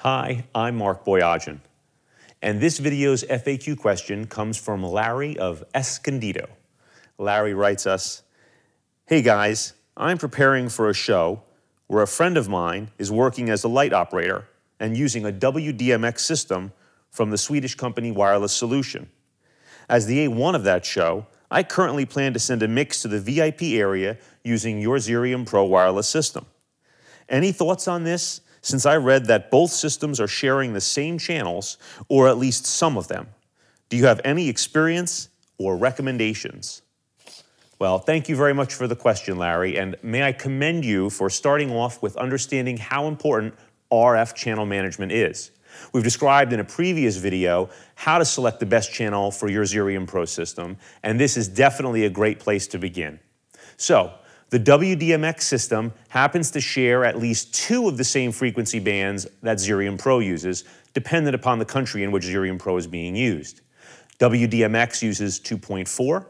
Hi, I'm Mark Boyajian, and this video's FAQ question comes from Larry of Escondido. Larry writes us, Hey guys, I'm preparing for a show where a friend of mine is working as a light operator and using a WDMX system from the Swedish company Wireless Solution. As the A1 of that show, I currently plan to send a mix to the VIP area using your Xerium Pro wireless system. Any thoughts on this? Since I read that both systems are sharing the same channels, or at least some of them. Do you have any experience or recommendations? Well, thank you very much for the question, Larry, and may I commend you for starting off with understanding how important RF channel management is. We've described in a previous video how to select the best channel for your Xerium Pro system, and this is definitely a great place to begin. So, the WDMX system happens to share at least two of the same frequency bands that Xerium Pro uses, dependent upon the country in which Xerium Pro is being used. WDMX uses 2.4,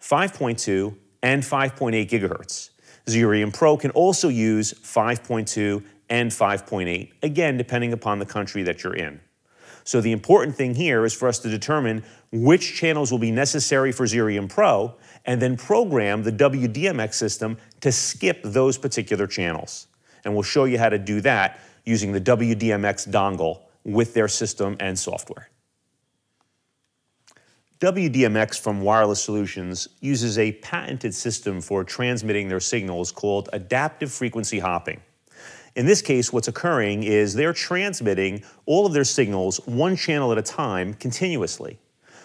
5.2, and 5.8 gigahertz. Xerium Pro can also use 5.2 and 5.8, again, depending upon the country that you're in. So the important thing here is for us to determine which channels will be necessary for Xerium Pro and then program the WDMX system to skip those particular channels. And we'll show you how to do that using the WDMX dongle with their system and software. WDMX from Wireless Solutions uses a patented system for transmitting their signals called adaptive frequency hopping. In this case, what's occurring is they're transmitting all of their signals one channel at a time continuously.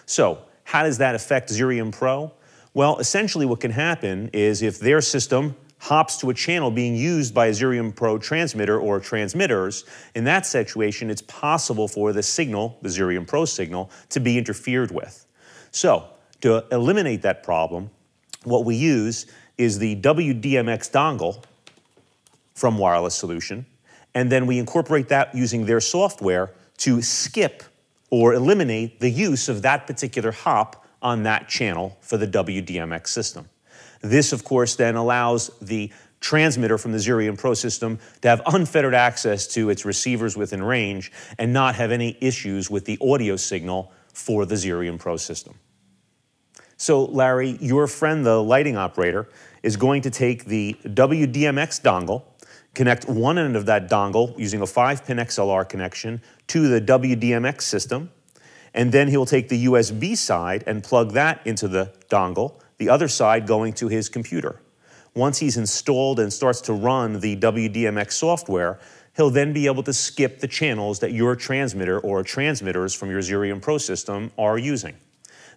So, how does that affect Zurium Pro? Well, essentially, what can happen is if their system hops to a channel being used by a Zurium Pro transmitter or transmitters, in that situation, it's possible for the signal, the Zurium Pro signal, to be interfered with. So, to eliminate that problem, what we use is the WDMX dongle, from Wireless Solution, and then we incorporate that using their software to skip or eliminate the use of that particular hop on that channel for the WDMX system. This, of course, then allows the transmitter from the Xurium Pro system to have unfettered access to its receivers within range and not have any issues with the audio signal for the Xurium Pro system. So, Larry, your friend, the lighting operator, is going to take the WDMX dongle Connect one end of that dongle using a 5-pin XLR connection to the WDMX system, and then he'll take the USB side and plug that into the dongle, the other side going to his computer. Once he's installed and starts to run the WDMX software, he'll then be able to skip the channels that your transmitter or transmitters from your Xerium Pro system are using.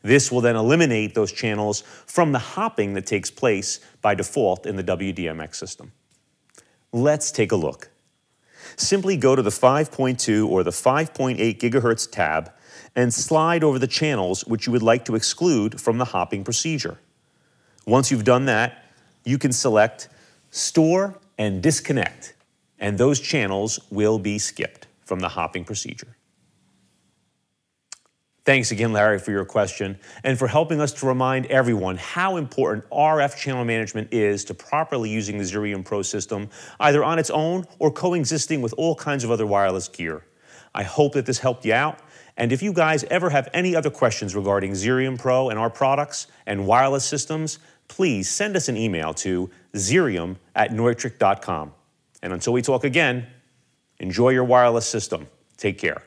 This will then eliminate those channels from the hopping that takes place by default in the WDMX system. Let's take a look. Simply go to the 5.2 or the 5.8 gigahertz tab and slide over the channels which you would like to exclude from the hopping procedure. Once you've done that, you can select Store and Disconnect, and those channels will be skipped from the hopping procedure. Thanks again, Larry, for your question and for helping us to remind everyone how important RF channel management is to properly using the Xerium Pro system, either on its own or coexisting with all kinds of other wireless gear. I hope that this helped you out. And if you guys ever have any other questions regarding Xerium Pro and our products and wireless systems, please send us an email to xerium at neurtric.com. And until we talk again, enjoy your wireless system. Take care.